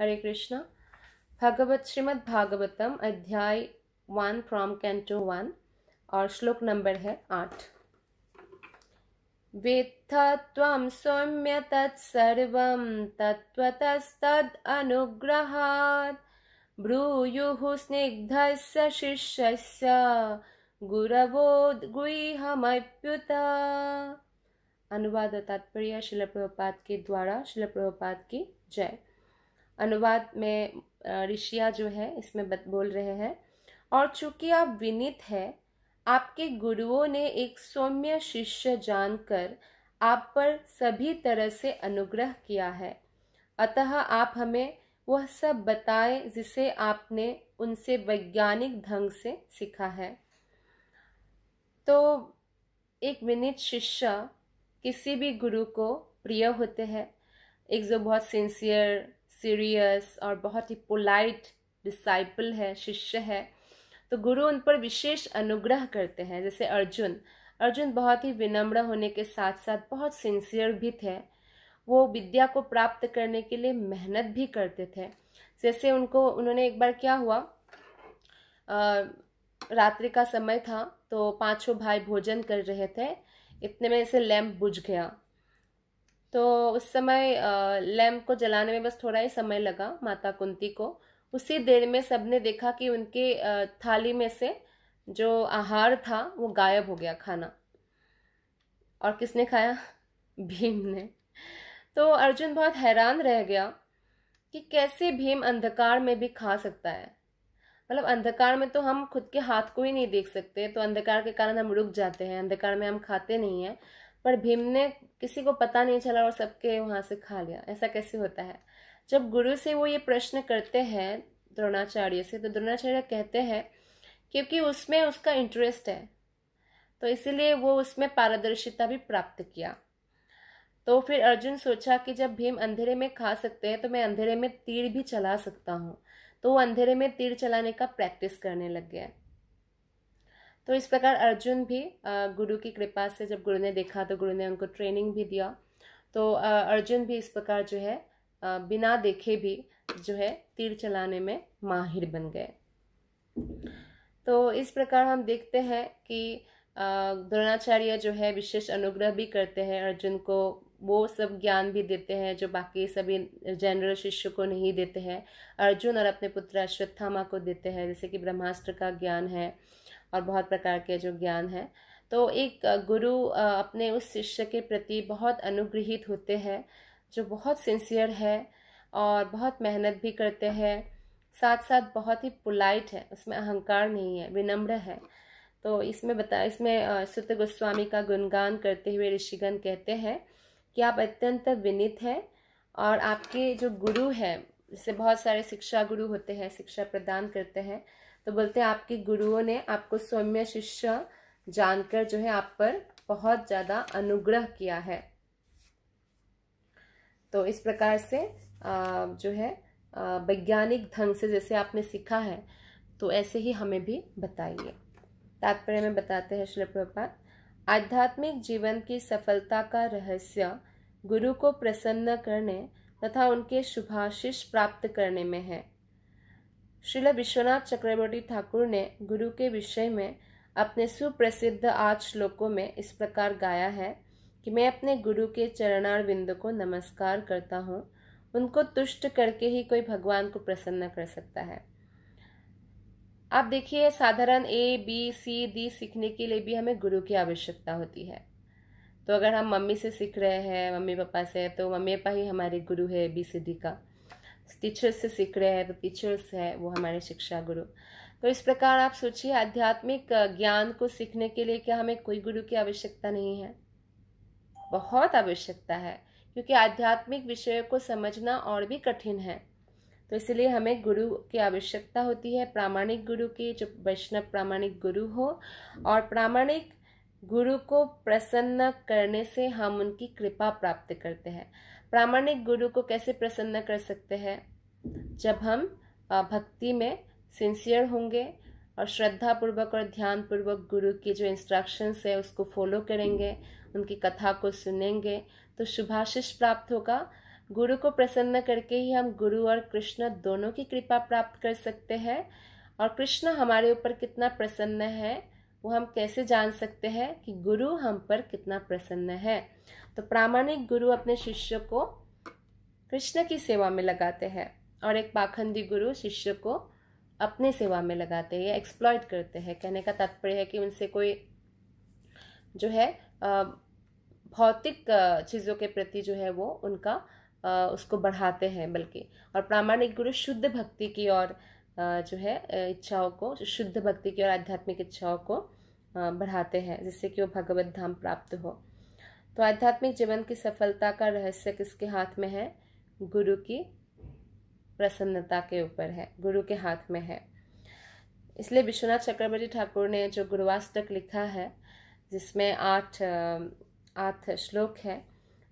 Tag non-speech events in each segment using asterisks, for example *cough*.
हरे कृष्णा भगवत श्रीमद् भागवतम अध्याय one from canto one और श्लोक नंबर है आठ वित्थत्वं सौम्य तत्सर्वं तत्त्वतस्तदनुग्रहात् ब्रूयुः स्निग्धस्य शिष्यस्य गुरवोद्गृहमप्युता अनुवाद और तात्पर्य शिल के द्वारा शिल की जय अनुवाद में ऋषिया जो है इसमें बोल रहे हैं और चूंकि आप विनित है आपके गुरुओं ने एक सौम्य शिष्य जानकर आप पर सभी तरह से अनुग्रह किया है अतः आप हमें वह सब बताए जिसे आपने उनसे वैज्ञानिक ढंग से सीखा है तो एक विनित शिष्य किसी भी गुरु को प्रिय होते हैं एक जो बहुत सिंसियर सीरियस और बहुत ही पोलाइट डिसाइपल है शिष्य है तो गुरु उन पर विशेष अनुग्रह करते हैं जैसे अर्जुन अर्जुन बहुत ही विनम्र होने के साथ साथ बहुत सिंसियर भी थे वो विद्या को प्राप्त करने के लिए मेहनत भी करते थे जैसे उनको उन्होंने एक बार क्या हुआ रात्रि का समय था तो पांचों भाई भोजन कर रहे थे इतने में से लैम्प बुझ गया तो उस समय लैम्प को जलाने में बस थोड़ा ही समय लगा माता कुंती को उसी देर में सबने देखा कि उनके थाली में से जो आहार था वो गायब हो गया खाना और किसने खाया *laughs* भीम ने तो अर्जुन बहुत हैरान रह गया कि कैसे भीम अंधकार में भी खा सकता है मतलब अंधकार में तो हम खुद के हाथ को ही नहीं देख सकते तो अंधकार के कारण हम रुक जाते हैं अंधकार में हम खाते नहीं हैं पर भीम ने किसी को पता नहीं चला और सबके वहाँ से खा लिया ऐसा कैसे होता है जब गुरु से वो ये प्रश्न करते हैं द्रोणाचार्य से तो द्रोणाचार्य कहते हैं क्योंकि उसमें उसका इंटरेस्ट है तो इसीलिए वो उसमें पारदर्शिता भी प्राप्त किया तो फिर अर्जुन सोचा कि जब भीम अंधेरे में खा सकते हैं तो मैं अंधेरे में तीर भी चला सकता हूँ तो वो अंधेरे में तीर चलाने का प्रैक्टिस करने लग गया तो इस प्रकार अर्जुन भी गुरु की कृपा से जब गुरु ने देखा तो गुरु ने उनको ट्रेनिंग भी दिया तो अर्जुन भी इस प्रकार जो है बिना देखे भी जो है तीर चलाने में माहिर बन गए तो इस प्रकार हम देखते हैं कि द्रोणाचार्य जो है विशेष अनुग्रह भी करते हैं अर्जुन को वो सब ज्ञान भी देते हैं जो बाकी सभी जनरल शिष्य को नहीं देते हैं अर्जुन और अपने पुत्र अश्वत्थामा को देते हैं जैसे कि ब्रह्मास्त्र का ज्ञान है और बहुत प्रकार के जो ज्ञान है तो एक गुरु अपने उस शिष्य के प्रति बहुत अनुग्रहित होते हैं जो बहुत सिंसियर है और बहुत मेहनत भी करते हैं साथ साथ बहुत ही पोलाइट है उसमें अहंकार नहीं है विनम्र है तो इसमें बता इसमें सुत गोस्वामी का गुणगान करते हुए ऋषिगण कहते हैं कि आप अत्यंत विनित हैं और आपके जो गुरु हैं जैसे बहुत सारे शिक्षा गुरु होते हैं शिक्षा प्रदान करते हैं तो बोलते हैं आपके गुरुओं ने आपको सौम्य शिष्य जानकर जो है आप पर बहुत ज़्यादा अनुग्रह किया है तो इस प्रकार से जो है वैज्ञानिक ढंग से जैसे आपने सीखा है तो ऐसे ही हमें भी बताइए तात्पर्य में बताते हैं श्री प्रपात आध्यात्मिक जीवन की सफलता का रहस्य गुरु को प्रसन्न करने तथा उनके शुभाशीष प्राप्त करने में है श्रील विश्वनाथ चक्रवर्ती ठाकुर ने गुरु के विषय में अपने सुप्रसिद्ध आठ श्लोकों में इस प्रकार गाया है कि मैं अपने गुरु के बिंदु को नमस्कार करता हूँ उनको तुष्ट करके ही कोई भगवान को प्रसन्न कर सकता है आप देखिए साधारण ए बी सी डी सीखने के लिए भी हमें गुरु की आवश्यकता होती है तो अगर हम मम्मी से सीख रहे हैं मम्मी पापा से तो मम्मी पापा ही हमारे गुरु है बी सी डी का टीचर्स से सीख रहे हैं तो टीचर्स है वो हमारे शिक्षा गुरु तो इस प्रकार आप सोचिए आध्यात्मिक ज्ञान को सीखने के लिए क्या हमें कोई गुरु की आवश्यकता नहीं है बहुत आवश्यकता है क्योंकि आध्यात्मिक विषयों को समझना और भी कठिन है तो इसलिए हमें गुरु की आवश्यकता होती है प्रामाणिक गुरु की जो वैष्णव प्रामाणिक गुरु हो और प्रामाणिक गुरु को प्रसन्न करने से हम उनकी कृपा प्राप्त करते हैं प्रामाणिक गुरु को कैसे प्रसन्न कर सकते हैं जब हम भक्ति में सिंसियर होंगे और श्रद्धा पूर्वक और ध्यान पूर्वक गुरु की जो इंस्ट्रक्शंस है उसको फॉलो करेंगे उनकी कथा को सुनेंगे तो शुभाशिष प्राप्त होगा गुरु को प्रसन्न करके ही हम गुरु और कृष्ण दोनों की कृपा प्राप्त कर सकते हैं और कृष्ण हमारे ऊपर कितना प्रसन्न है वो हम कैसे जान सकते हैं कि गुरु हम पर कितना प्रसन्न है तो प्रामाणिक गुरु अपने शिष्य को कृष्ण की सेवा में लगाते हैं और एक पाखंडी गुरु शिष्य को अपने सेवा में लगाते हैं या एक्सप्लॉयट करते हैं कहने का तात्पर्य है कि उनसे कोई जो है भौतिक चीज़ों के प्रति जो है वो उनका उसको बढ़ाते हैं बल्कि और प्रामाणिक गुरु शुद्ध भक्ति की ओर जो है इच्छाओं को शुद्ध भक्ति की और आध्यात्मिक इच्छाओं को बढ़ाते हैं जिससे कि वो भगवत धाम प्राप्त हो तो आध्यात्मिक जीवन की सफलता का रहस्य किसके हाथ में है गुरु की प्रसन्नता के ऊपर है गुरु के हाथ में है इसलिए विश्वनाथ चक्रवर्ती ठाकुर ने जो गुरुवास्तक लिखा है जिसमें आठ आठ श्लोक है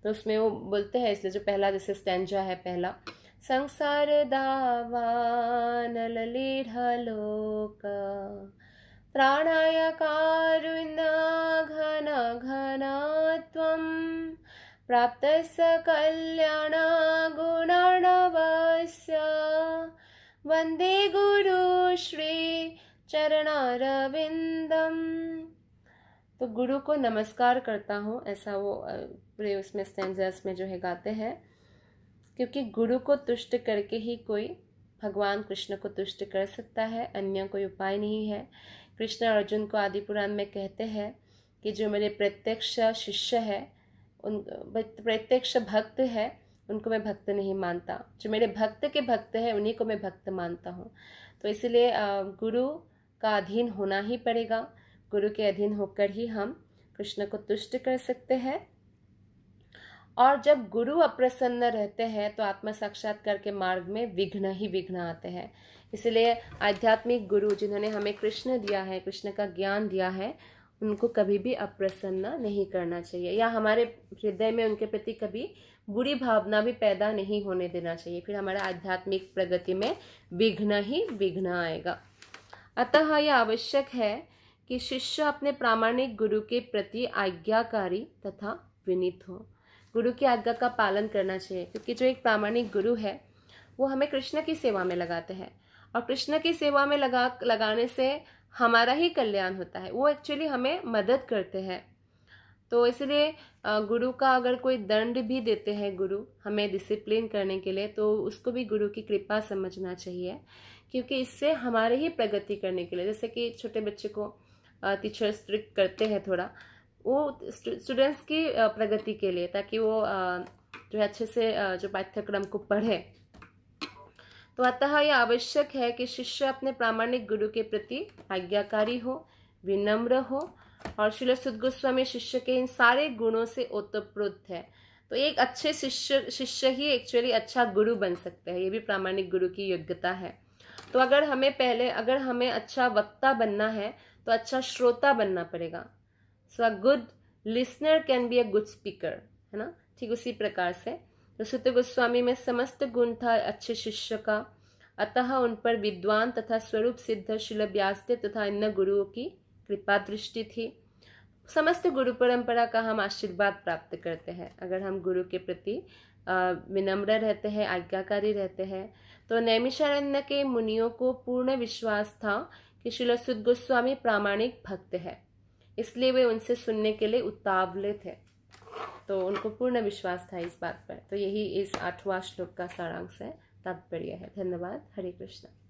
तो उसमें वो बोलते हैं इसलिए जो पहला जैसे स्टैंजा है पहला संसार दावानलोक प्राणाय कारुण्या घन घना त्वं वंदे गुरु श्री चरणारविंदम तो गुरु को नमस्कार करता हूँ ऐसा वो उसमें स्टेंजर्स में जो है गाते हैं क्योंकि गुरु को तुष्ट करके ही कोई भगवान कृष्ण को तुष्ट कर सकता है अन्य कोई उपाय नहीं है कृष्ण अर्जुन को आदि पुराण में कहते हैं कि जो मेरे प्रत्यक्ष शिष्य है उन प्रत्यक्ष भक्त है उनको मैं भक्त नहीं मानता जो मेरे भक्त के भक्त हैं उन्हीं को मैं भक्त मानता हूँ तो इसलिए गुरु का अधीन होना ही पड़ेगा गुरु के अधीन होकर ही हम कृष्ण को तुष्ट कर सकते हैं और जब गुरु अप्रसन्न रहते हैं तो आत्म साक्षात्कार के मार्ग में विघ्न ही विघ्न आते हैं इसलिए आध्यात्मिक गुरु जिन्होंने हमें कृष्ण दिया है कृष्ण का ज्ञान दिया है उनको कभी भी अप्रसन्न नहीं करना चाहिए या हमारे हृदय में उनके प्रति कभी बुरी भावना भी पैदा नहीं होने देना चाहिए फिर हमारा आध्यात्मिक प्रगति में विघ्न ही विघ्न आएगा अतः यह आवश्यक है कि शिष्य अपने प्रामाणिक गुरु के प्रति आज्ञाकारी तथा विनीत हो गुरु की आज्ञा का पालन करना चाहिए क्योंकि जो एक प्रामाणिक गुरु है वो हमें कृष्ण की सेवा में लगाते हैं और कृष्ण की सेवा में लगा लगाने से हमारा ही कल्याण होता है वो एक्चुअली हमें मदद करते हैं तो इसलिए गुरु का अगर कोई दंड भी देते हैं गुरु हमें डिसिप्लिन करने के लिए तो उसको भी गुरु की कृपा समझना चाहिए क्योंकि इससे हमारे ही प्रगति करने के लिए जैसे कि छोटे बच्चे को टीचर स्ट्रिक्ट करते हैं थोड़ा वो स्टूडेंट्स की प्रगति के लिए ताकि वो जो है अच्छे से जो पाठ्यक्रम को पढ़े तो अतः यह आवश्यक है कि शिष्य अपने प्रामाणिक गुरु के प्रति आज्ञाकारी हो विनम्र हो और शिल सुद गोस्वामी शिष्य के इन सारे गुणों से ओतप्रोत है तो एक अच्छे शिष्य शिष्य ही एक्चुअली अच्छा गुरु बन सकते हैं ये भी प्रामाणिक गुरु की योग्यता है तो अगर हमें पहले अगर हमें अच्छा वक्ता बनना है तो अच्छा श्रोता बनना पड़ेगा so a good listener can be a good speaker है ना ठीक उसी प्रकार से तो सुत गोस्वामी में समस्त गुण था अच्छे शिष्य का अतः उन पर विद्वान तथा स्वरूप सिद्ध शिल व्यास्ते तथा अन्य गुरुओं की कृपा दृष्टि थी समस्त गुरु परंपरा का हम आशीर्वाद प्राप्त करते हैं अगर हम गुरु के प्रति विनम्र रहते हैं आज्ञाकारी रहते हैं तो नैमिषारण्य के मुनियों को पूर्ण विश्वास था कि शिलसुद गोस्वामी प्रामाणिक भक्त है इसलिए वे उनसे सुनने के लिए उतावले थे तो उनको पूर्ण विश्वास था इस बात पर तो यही इस आठवां श्लोक का सारांश है तात्पर्य है धन्यवाद हरे कृष्ण